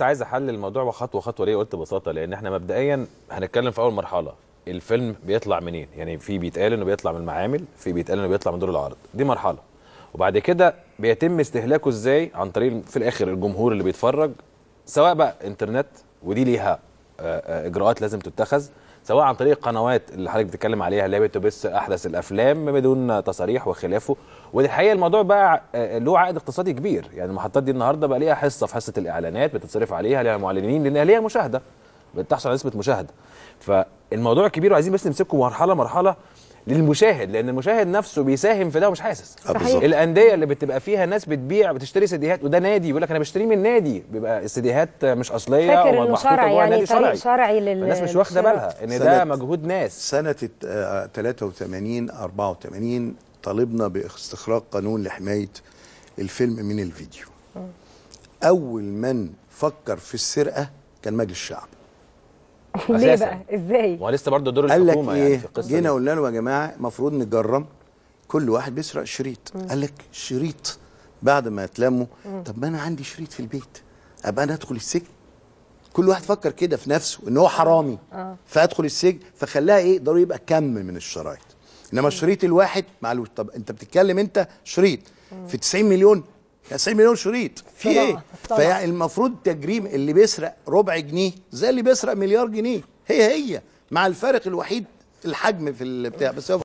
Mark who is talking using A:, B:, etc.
A: كنت عايز احلل الموضوع خطوه خطوه ليه قلت ببساطه لان احنا مبدئيا هنتكلم في اول مرحله الفيلم بيطلع منين يعني في بيتقال انه بيطلع من المعامل في بيتقال انه بيطلع من دور العرض دي مرحله وبعد كده بيتم استهلاكه ازاي عن طريق في الاخر الجمهور اللي بيتفرج سواء بقى انترنت ودي ليها آه، آه، اجراءات لازم تتخذ سواء عن طريق القنوات اللي حضرتك بتتكلم عليها اللي هي بس احدث الافلام بدون تصاريح وخلافه والحقيقه الموضوع بقى آه، له عائد اقتصادي كبير يعني المحطات دي النهارده بقى ليها حصه في حصه الاعلانات بتتصرف عليها ليها معلنين لانها ليها مشاهده بتحصل على نسبه مشاهده فالموضوع كبير وعايزين بس نمسكه مرحله مرحله للمشاهد لان المشاهد نفسه بيساهم في ده ومش حاسس آه، صحيح. الانديه اللي بتبقى فيها ناس بتبيع بتشتري سيديهات وده نادي بيقول لك انا بشتري من نادي بيبقى السيديهات
B: مش اصليه فاكر انه شرعي يعني نادي شرعي, شرعي لل... الناس مش واخده بالها ان ده مجهود ناس سنه 83 آه، 84 طالبنا باستخراج قانون لحمايه الفيلم من الفيديو اول من فكر في السرقه كان مجلس الشعب ليه بقى ازاي هو لسه برضه دور الحكومه يعني إيه؟ في القصه جينا قلنا لهم يا جماعه المفروض نجرم كل واحد بيسرق شريط قال لك شريط بعد ما يتلموا طب ما انا عندي شريط في البيت ابقى انا ادخل السجن كل واحد فكر كده في نفسه ان هو حرامي آه. فادخل السجن فخلاها ايه ضروري يبقى كم من الشرايط انما الشريط الواحد معلوش طب انت بتتكلم انت شريط في 90 مليون 90 يعني مليون شريط في ايه المفروض تجريم اللي بيسرق ربع جنيه زي اللي بيسرق مليار جنيه هي هي مع الفارق الوحيد الحجم في البتاع بس هو